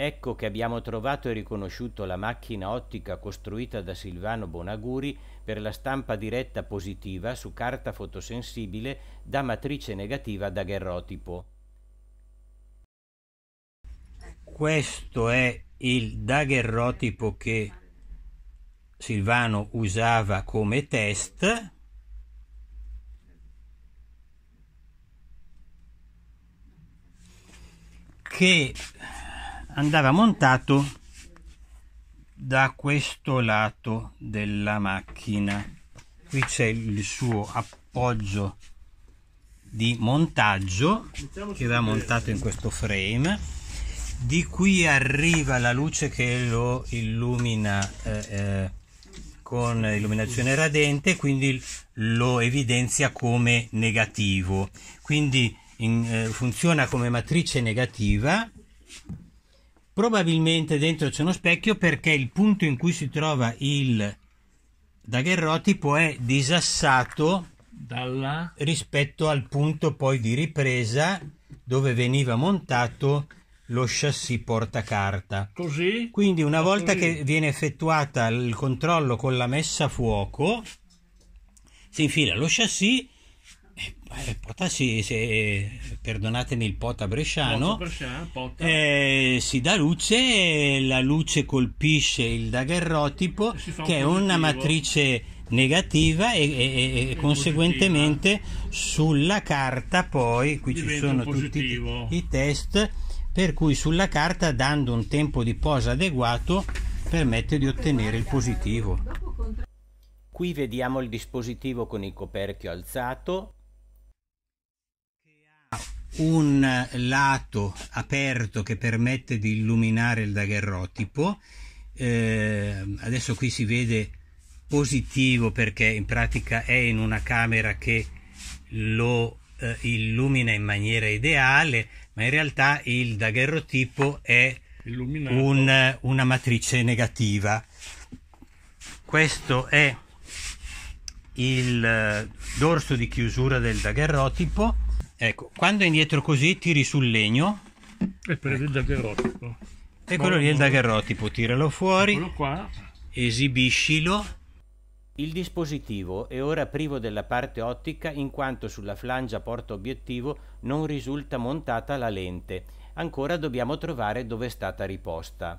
Ecco che abbiamo trovato e riconosciuto la macchina ottica costruita da Silvano Bonaguri per la stampa diretta positiva su carta fotosensibile da matrice negativa da daguerrotipo. Questo è il daguerrotipo che Silvano usava come test. che andava montato da questo lato della macchina qui c'è il suo appoggio di montaggio che va montato in questo frame di qui arriva la luce che lo illumina eh, eh, con illuminazione radente quindi lo evidenzia come negativo quindi in, eh, funziona come matrice negativa Probabilmente dentro c'è uno specchio perché il punto in cui si trova il daguerrotipo è disassato Dalla... rispetto al punto poi di ripresa dove veniva montato lo chassis portacarta. Così? Quindi una ah, volta Così. che viene effettuata il controllo con la messa a fuoco, si infila lo chassis eh, Pota, sì, se, perdonatemi il Pota bresciano, Brescia, eh, si dà luce, la luce colpisce il daguerrotipo che è una matrice negativa e, e, e conseguentemente positiva. sulla carta poi, qui Diventa ci sono tutti i test, per cui sulla carta dando un tempo di posa adeguato permette di ottenere il positivo. Qui vediamo il dispositivo con il coperchio alzato, un lato aperto che permette di illuminare il daguerrotipo. Eh, adesso qui si vede positivo perché in pratica è in una camera che lo eh, illumina in maniera ideale, ma in realtà il daguerrotipo è un, una matrice negativa. Questo è il dorso di chiusura del daguerrotipo Ecco, quando è indietro così tiri sul legno. E prendi ecco. il dagherrotipo. E quello lì è il dagherrotipo, tiralo fuori. Esibiscilo. Il dispositivo è ora privo della parte ottica in quanto sulla flangia porta obiettivo non risulta montata la lente. Ancora dobbiamo trovare dove è stata riposta.